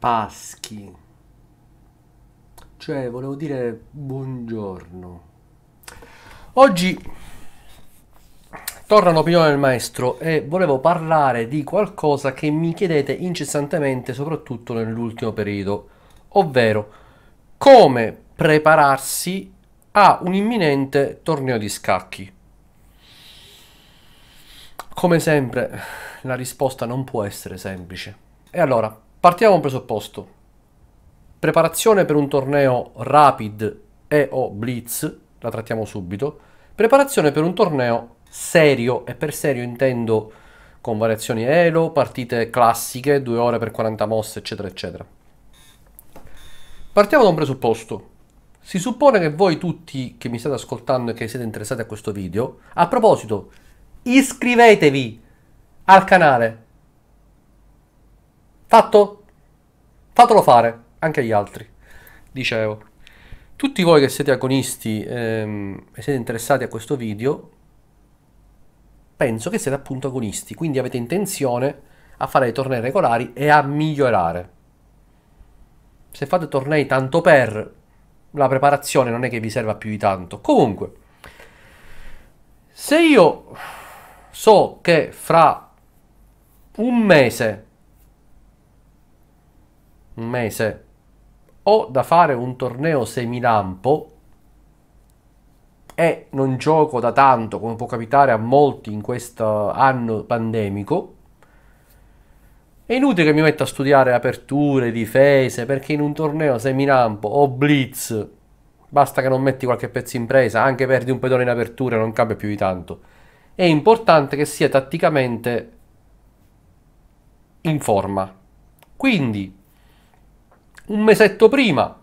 Paschi. Cioè, volevo dire buongiorno. Oggi torna l'opinione del maestro e volevo parlare di qualcosa che mi chiedete incessantemente, soprattutto nell'ultimo periodo, ovvero come prepararsi a un imminente torneo di scacchi. Come sempre, la risposta non può essere semplice. E allora, Partiamo da un presupposto. Preparazione per un torneo rapid e o blitz, la trattiamo subito. Preparazione per un torneo serio, e per serio intendo con variazioni elo, partite classiche, 2 ore per 40 mosse, eccetera, eccetera. Partiamo da un presupposto. Si suppone che voi tutti che mi state ascoltando e che siete interessati a questo video, a proposito, iscrivetevi al canale, Fatto? Fatelo fare anche agli altri, dicevo. Tutti voi che siete agonisti ehm, e siete interessati a questo video, penso che siete appunto agonisti, quindi avete intenzione a fare dei tornei regolari e a migliorare. Se fate tornei tanto per, la preparazione non è che vi serva più di tanto. Comunque, se io so che fra un mese un mese, ho da fare un torneo semilampo e non gioco da tanto come può capitare a molti in questo anno pandemico, è inutile che mi metta a studiare aperture, difese, perché in un torneo semilampo o blitz, basta che non metti qualche pezzo in presa, anche perdi un pedone in apertura, non cambia più di tanto. È importante che sia tatticamente in forma. Quindi un mesetto prima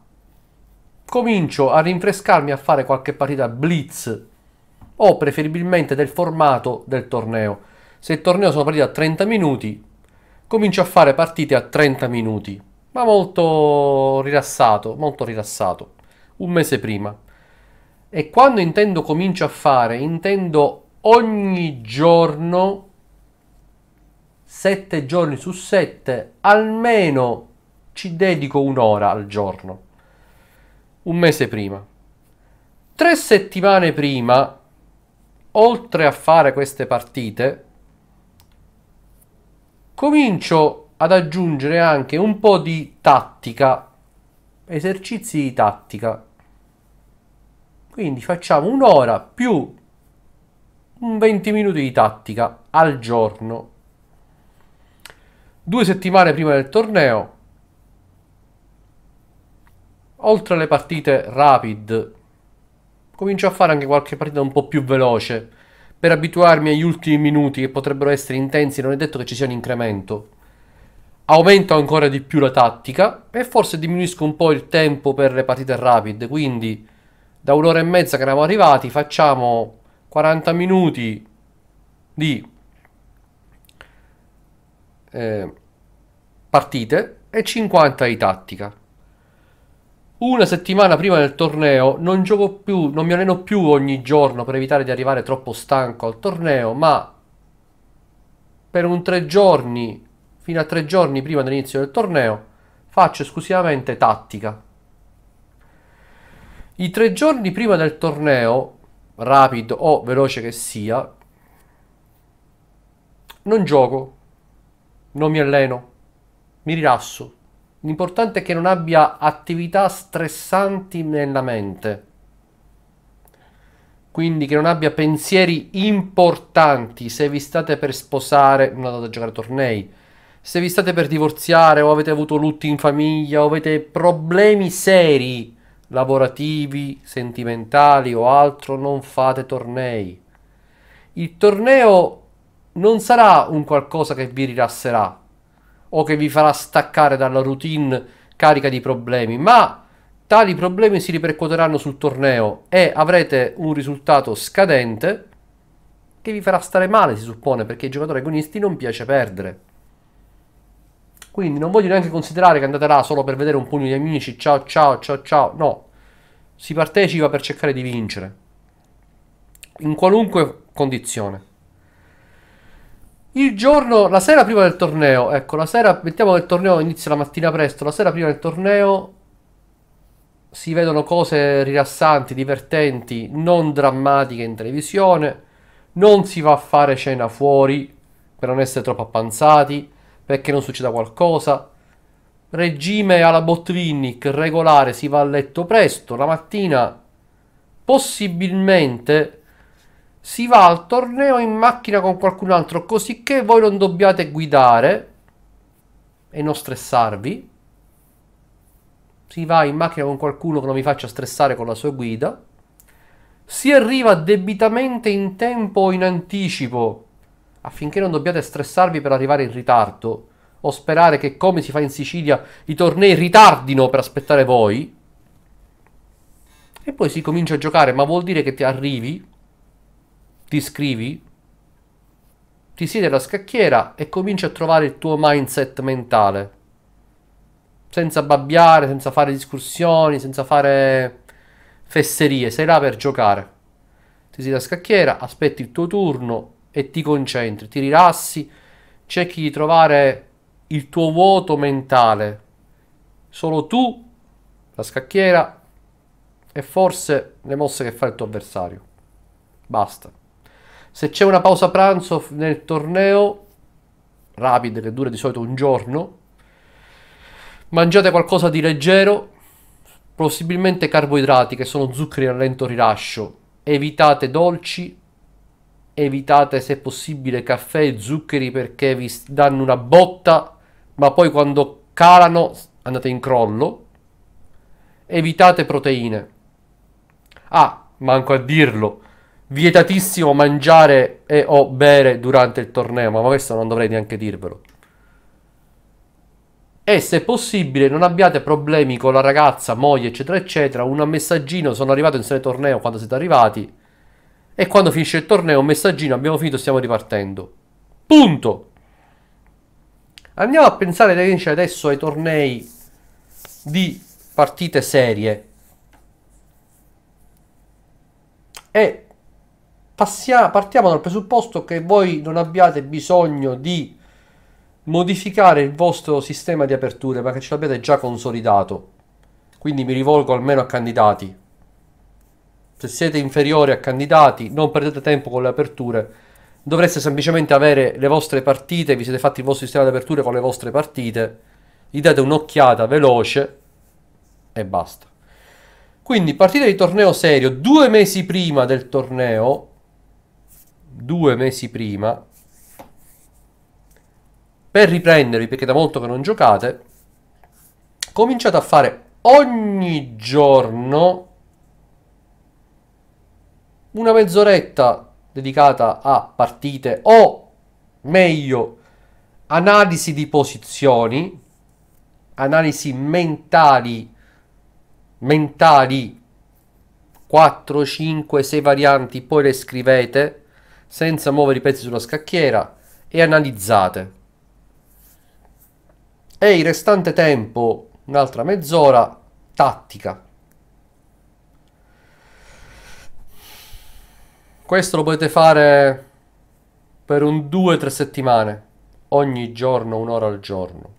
comincio a rinfrescarmi a fare qualche partita blitz o preferibilmente del formato del torneo. Se il torneo sono partite a 30 minuti, comincio a fare partite a 30 minuti, ma molto rilassato, molto rilassato, un mese prima. E quando intendo comincio a fare, intendo ogni giorno, 7 giorni su 7, almeno ci dedico un'ora al giorno, un mese prima. Tre settimane prima, oltre a fare queste partite, comincio ad aggiungere anche un po' di tattica, esercizi di tattica. Quindi facciamo un'ora più un 20 minuti di tattica al giorno. Due settimane prima del torneo oltre alle partite rapid, comincio a fare anche qualche partita un po' più veloce per abituarmi agli ultimi minuti che potrebbero essere intensi, non è detto che ci sia un incremento. Aumento ancora di più la tattica e forse diminuisco un po' il tempo per le partite rapid, quindi da un'ora e mezza che eravamo arrivati facciamo 40 minuti di eh, partite e 50 di tattica una settimana prima del torneo non gioco più, non mi alleno più ogni giorno per evitare di arrivare troppo stanco al torneo, ma per un tre giorni, fino a tre giorni prima dell'inizio del torneo, faccio esclusivamente tattica. I tre giorni prima del torneo, rapido o veloce che sia, non gioco, non mi alleno, mi rilasso, L'importante è che non abbia attività stressanti nella mente. Quindi che non abbia pensieri importanti se vi state per sposare, non andate a giocare a tornei, se vi state per divorziare o avete avuto lutti in famiglia o avete problemi seri, lavorativi, sentimentali o altro, non fate tornei. Il torneo non sarà un qualcosa che vi rilasserà, o che vi farà staccare dalla routine carica di problemi, ma tali problemi si ripercuoteranno sul torneo e avrete un risultato scadente che vi farà stare male, si suppone, perché ai giocatori agonisti non piace perdere. Quindi non voglio neanche considerare che andate là solo per vedere un pugno di amici, ciao ciao ciao ciao, no. Si partecipa per cercare di vincere, in qualunque condizione il giorno, la sera prima del torneo, ecco, la sera, mettiamo che il torneo inizia la mattina presto, la sera prima del torneo si vedono cose rilassanti, divertenti, non drammatiche in televisione, non si va a fare cena fuori per non essere troppo appanzati, perché non succeda qualcosa. Regime alla Botvinnik regolare, si va a letto presto, la mattina possibilmente si va al torneo in macchina con qualcun altro, così che voi non dobbiate guidare e non stressarvi. Si va in macchina con qualcuno che non vi faccia stressare con la sua guida. Si arriva debitamente in tempo o in anticipo affinché non dobbiate stressarvi per arrivare in ritardo o sperare che come si fa in Sicilia i tornei ritardino per aspettare voi. E poi si comincia a giocare, ma vuol dire che ti arrivi ti scrivi, ti siedi alla scacchiera e cominci a trovare il tuo mindset mentale. Senza babbiare, senza fare discussioni, senza fare fesserie, sei là per giocare. Ti siedi alla scacchiera, aspetti il tuo turno e ti concentri, ti rilassi, cerchi di trovare il tuo vuoto mentale. Solo tu, la scacchiera e forse le mosse che fa il tuo avversario. Basta. Se c'è una pausa pranzo nel torneo, rapide che dura di solito un giorno, mangiate qualcosa di leggero, possibilmente carboidrati che sono zuccheri a lento rilascio, evitate dolci, evitate se possibile caffè e zuccheri perché vi danno una botta, ma poi quando calano andate in crollo, evitate proteine. Ah, manco a dirlo, vietatissimo mangiare e o bere durante il torneo, ma questo non dovrei neanche dirvelo. E se possibile non abbiate problemi con la ragazza, moglie, eccetera, eccetera, un messaggino, sono arrivato in sede torneo quando siete arrivati, e quando finisce il torneo un messaggino, abbiamo finito, stiamo ripartendo. Punto! Andiamo a pensare invece adesso ai tornei di partite serie. E passia, partiamo dal presupposto che voi non abbiate bisogno di modificare il vostro sistema di aperture, ma che ce l'abbiate già consolidato. Quindi mi rivolgo almeno a candidati. Se siete inferiori a candidati, non perdete tempo con le aperture. Dovreste semplicemente avere le vostre partite, vi siete fatti il vostro sistema di aperture con le vostre partite, gli date un'occhiata veloce e basta. Quindi partite di torneo serio, due mesi prima del torneo, due mesi prima per riprendervi perché da molto che non giocate cominciate a fare ogni giorno una mezz'oretta dedicata a partite o meglio analisi di posizioni analisi mentali mentali 4 5 6 varianti poi le scrivete senza muovere i pezzi sulla scacchiera e analizzate. E il restante tempo, un'altra mezz'ora, tattica. Questo lo potete fare per un 2-3 settimane, ogni giorno, un'ora al giorno.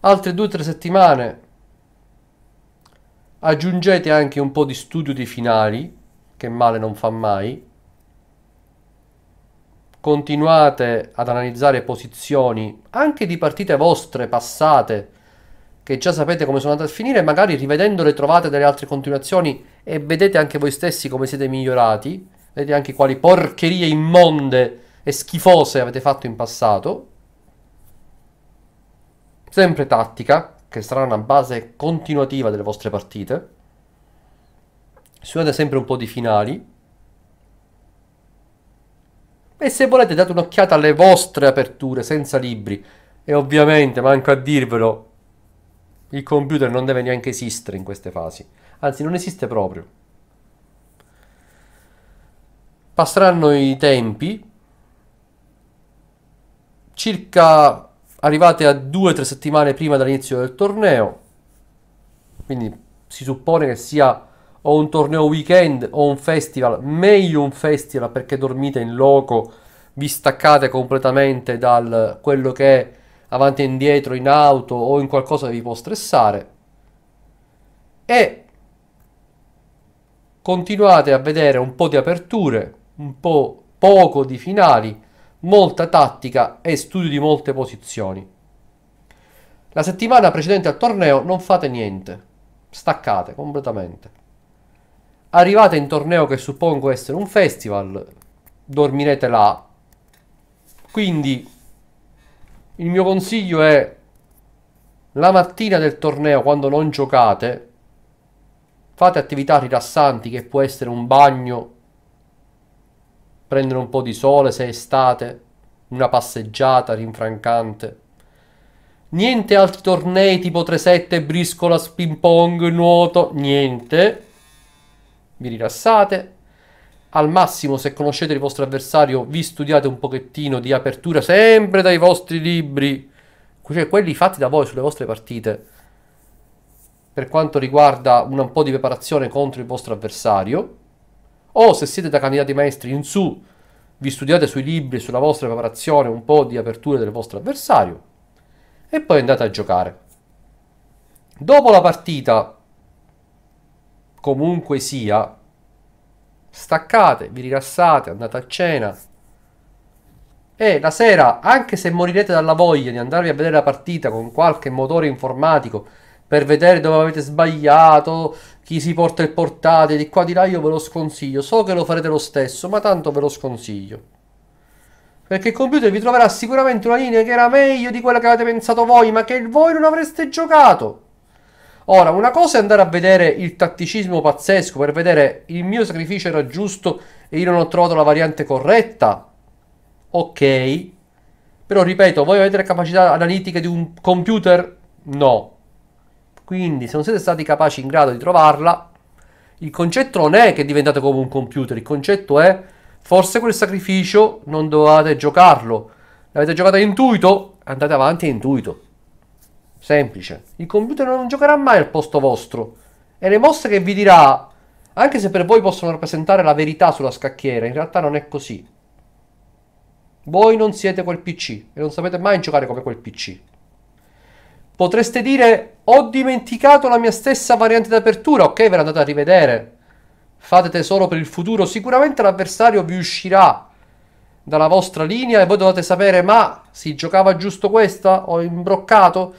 Altre 2-3 settimane aggiungete anche un po' di studio dei finali che male non fa mai. Continuate ad analizzare posizioni anche di partite vostre passate che già sapete come sono andate a finire, magari rivedendole trovate delle altre continuazioni e vedete anche voi stessi come siete migliorati, vedete anche quali porcherie immonde e schifose avete fatto in passato. Sempre tattica, che sarà una base continuativa delle vostre partite suonate sempre un po' di finali. E se volete date un'occhiata alle vostre aperture senza libri. E ovviamente, manco a dirvelo, il computer non deve neanche esistere in queste fasi. Anzi, non esiste proprio. Passeranno i tempi. Circa arrivate a 2-3 settimane prima dall'inizio del torneo. Quindi si suppone che sia o un torneo weekend o un festival, meglio un festival perché dormite in loco, vi staccate completamente da quello che è avanti e indietro in auto o in qualcosa che vi può stressare e continuate a vedere un po' di aperture, un po' poco di finali, molta tattica e studio di molte posizioni. La settimana precedente al torneo non fate niente, staccate completamente. Arrivate in torneo che suppongo essere un festival, dormirete là. Quindi il mio consiglio è la mattina del torneo quando non giocate fate attività rilassanti che può essere un bagno, prendere un po' di sole se è estate, una passeggiata rinfrancante. Niente altri tornei tipo 3-7, briscola, ping pong, nuoto, niente vi rilassate. Al massimo, se conoscete il vostro avversario, vi studiate un pochettino di apertura sempre dai vostri libri, cioè quelli fatti da voi sulle vostre partite, per quanto riguarda un, po' di preparazione contro il vostro avversario. O se siete da candidati maestri in su, vi studiate sui libri, sulla vostra preparazione, un po' di apertura del vostro avversario e poi andate a giocare. Dopo la partita, comunque sia, staccate, vi rilassate, andate a cena. E la sera, anche se morirete dalla voglia di andarvi a vedere la partita con qualche motore informatico per vedere dove avete sbagliato, chi si porta il portatile, di qua di là, io ve lo sconsiglio. So che lo farete lo stesso, ma tanto ve lo sconsiglio. Perché il computer vi troverà sicuramente una linea che era meglio di quella che avete pensato voi, ma che voi non avreste giocato. Ora, una cosa è andare a vedere il tatticismo pazzesco per vedere il mio sacrificio era giusto e io non ho trovato la variante corretta. Ok. Però ripeto, voi avete le capacità analitiche di un computer? No. Quindi, se non siete stati capaci in grado di trovarla, il concetto non è che diventate come un computer, il concetto è forse quel sacrificio non dovevate giocarlo. L'avete giocato a intuito? Andate avanti a intuito. Semplice. Il computer non giocherà mai al posto vostro. E le mosse che vi dirà, anche se per voi possono rappresentare la verità sulla scacchiera, in realtà non è così. Voi non siete quel PC e non sapete mai giocare come quel PC. Potreste dire, ho dimenticato la mia stessa variante d'apertura, ok, ve la andate a rivedere. Fate tesoro per il futuro, sicuramente l'avversario vi uscirà dalla vostra linea e voi dovete sapere, ma si giocava giusto questa? Ho imbroccato?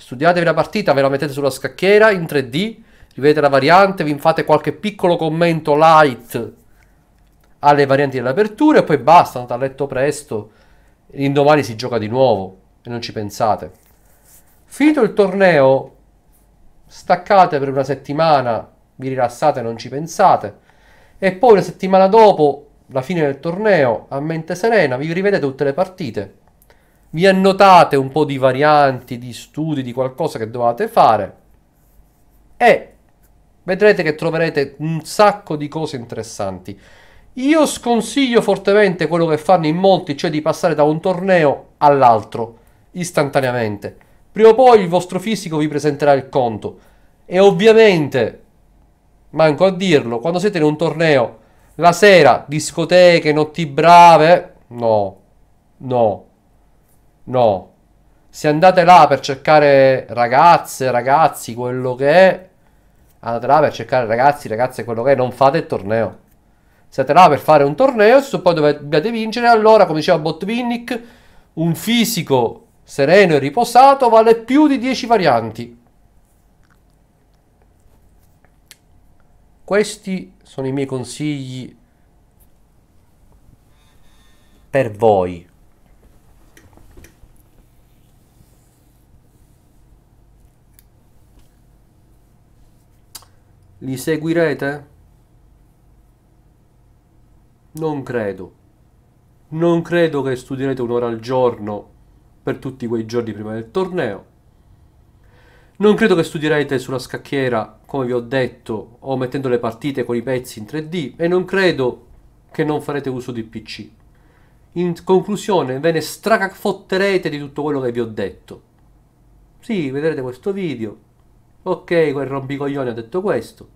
Studiatevi la partita, ve la mettete sulla scacchiera in 3D, rivedete la variante, vi fate qualche piccolo commento light alle varianti dell'apertura e poi basta, andate a letto presto, l'indomani si gioca di nuovo e non ci pensate. Finito il torneo, staccate per una settimana, vi rilassate, non ci pensate e poi una settimana dopo la fine del torneo a mente serena vi rivedete tutte le partite vi annotate un po' di varianti, di studi, di qualcosa che dovete fare e vedrete che troverete un sacco di cose interessanti. Io sconsiglio fortemente quello che fanno in molti, cioè di passare da un torneo all'altro istantaneamente. Prima o poi il vostro fisico vi presenterà il conto e ovviamente, manco a dirlo, quando siete in un torneo la sera, discoteche, notti brave, no, no, No. Se andate là per cercare ragazze, ragazzi, quello che è, andate là per cercare ragazzi, ragazze, quello che è, non fate il torneo. Siete là per fare un torneo, se poi dovete vincere, allora, come diceva Botvinnik, un fisico sereno e riposato vale più di 10 varianti. Questi sono i miei consigli per voi. Li seguirete? Non credo. Non credo che studierete un'ora al giorno per tutti quei giorni prima del torneo. Non credo che studierete sulla scacchiera, come vi ho detto, o mettendo le partite con i pezzi in 3D, e non credo che non farete uso di PC. In conclusione, ve ne stracafotterete di tutto quello che vi ho detto. Sì, vedrete questo video, Ok, quel rompicoglione ha detto questo.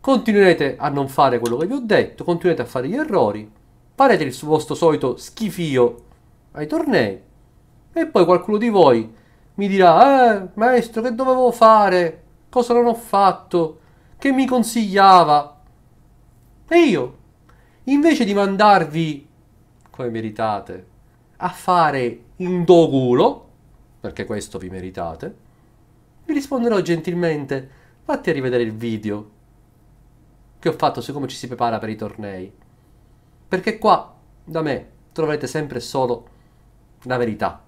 Continuerete a non fare quello che vi ho detto, continuerete a fare gli errori, farete il vostro solito schifio ai tornei e poi qualcuno di voi mi dirà, eh, maestro, che dovevo fare? Cosa non ho fatto? Che mi consigliava? E io, invece di mandarvi, come meritate, a fare un do culo, perché questo vi meritate, vi risponderò gentilmente. Vatti a rivedere il video che ho fatto su come ci si prepara per i tornei. Perché qua, da me, troverete sempre solo la verità.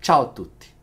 Ciao a tutti.